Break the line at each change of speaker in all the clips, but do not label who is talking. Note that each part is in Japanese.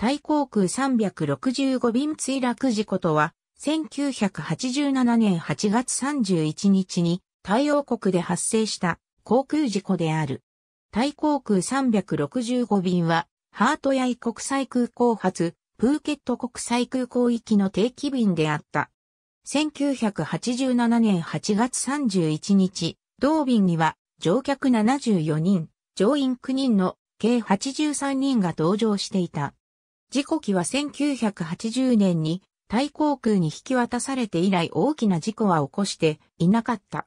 タイ航空365便墜落事故とは、1987年8月31日に、太陽国で発生した航空事故である。タイ航空365便は、ハートヤイ国際空港発、プーケット国際空港行きの定期便であった。1987年8月31日、同便には乗客74人、乗員9人の計83人が同乗していた。事故機は1980年にタイ航空に引き渡されて以来大きな事故は起こしていなかった。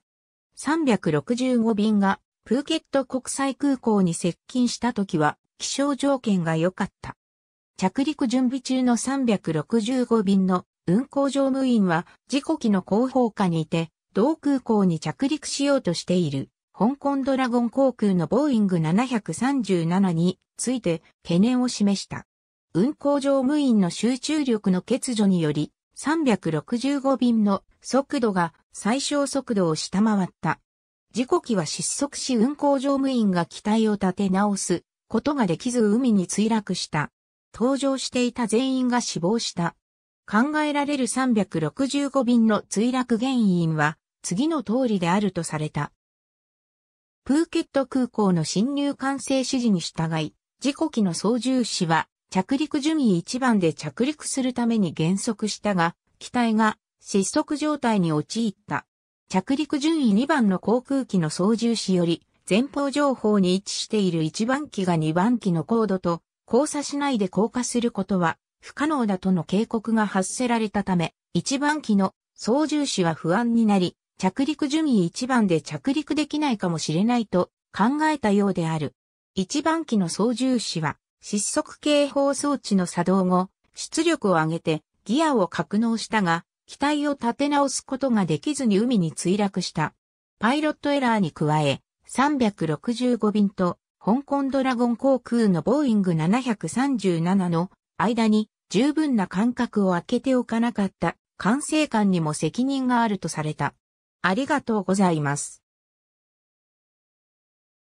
365便がプーケット国際空港に接近した時は気象条件が良かった。着陸準備中の365便の運航乗務員は事故機の後方下にいて同空港に着陸しようとしている香港ドラゴン航空のボーイング737について懸念を示した。運航乗務員の集中力の欠如により、365便の速度が最小速度を下回った。事故機は失速し運航乗務員が機体を立て直すことができず海に墜落した。搭乗していた全員が死亡した。考えられる365便の墜落原因は次の通りであるとされた。プーケット空港の侵入管制指示に従い、事故機の操縦士は着陸順位1番で着陸するために減速したが、機体が失速状態に陥った。着陸順位2番の航空機の操縦士より、前方情報に位置している1番機が2番機の高度と交差しないで降下することは不可能だとの警告が発せられたため、1番機の操縦士は不安になり、着陸順位1番で着陸できないかもしれないと考えたようである。1番機の操縦士は失速警報装置の作動後、出力を上げてギアを格納したが、機体を立て直すことができずに海に墜落した。パイロットエラーに加え、365便と香港ドラゴン航空のボーイング737の間に十分な間隔を空けておかなかった管制官にも責任があるとされた。ありがとうございます。